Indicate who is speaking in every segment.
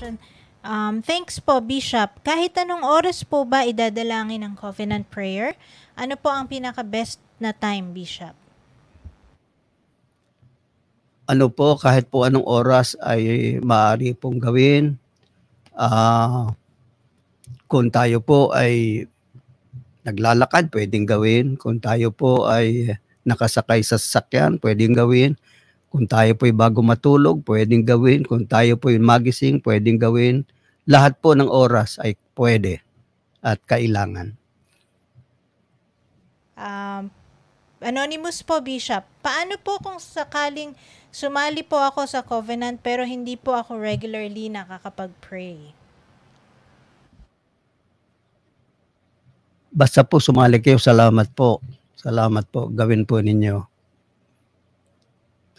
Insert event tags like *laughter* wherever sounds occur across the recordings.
Speaker 1: question. Um, thanks po, Bishop. Kahit anong oras po ba idadalangin ang covenant prayer? Ano po ang pinaka-best na time, Bishop?
Speaker 2: Ano po, kahit po anong oras ay maaari pong gawin. Uh, kung tayo po ay naglalakad, pwedeng gawin. Kung tayo po ay nakasakay sa sasakyan, pwedeng gawin. Kung tayo po'y bago matulog, pwedeng gawin. Kung tayo po'y magising, pwedeng gawin. Lahat po ng oras ay pwede at kailangan.
Speaker 1: Um, anonymous po, Bishop. Paano po kung sakaling sumali po ako sa covenant pero hindi po ako regularly nakakapag-pray?
Speaker 2: Basta po sumali kayo, salamat po. Salamat po. Gawin po ninyo.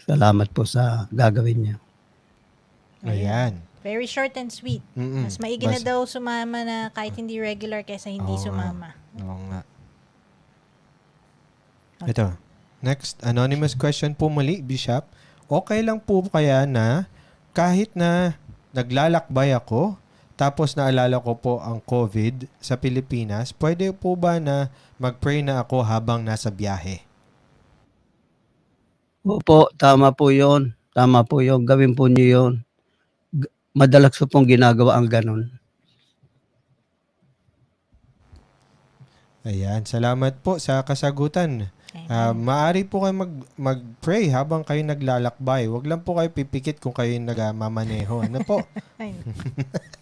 Speaker 2: Salamat po sa gagawin niya. Ayan.
Speaker 1: Very short and sweet. Mm-mm. Mas maigi na Bas- daw sumama na kahit hindi regular kaysa hindi Oo nga. sumama. Oo nga.
Speaker 3: Okay. Ito. Next, anonymous question po muli, Bishop. Okay lang po kaya na kahit na naglalakbay ako, tapos naalala ko po ang COVID sa Pilipinas, pwede po ba na mag-pray na ako habang nasa biyahe?
Speaker 2: Opo, tama po yon. Tama po yun. Gawin po niyo yon. Madalas po pong ginagawa ang ganun.
Speaker 3: Ayan, salamat po sa kasagutan. Uh, ah, maari po kayo mag, mag-pray habang kayo naglalakbay. Huwag lang po kayo pipikit kung kayo nagmamaneho. Ano po? *laughs* *laughs*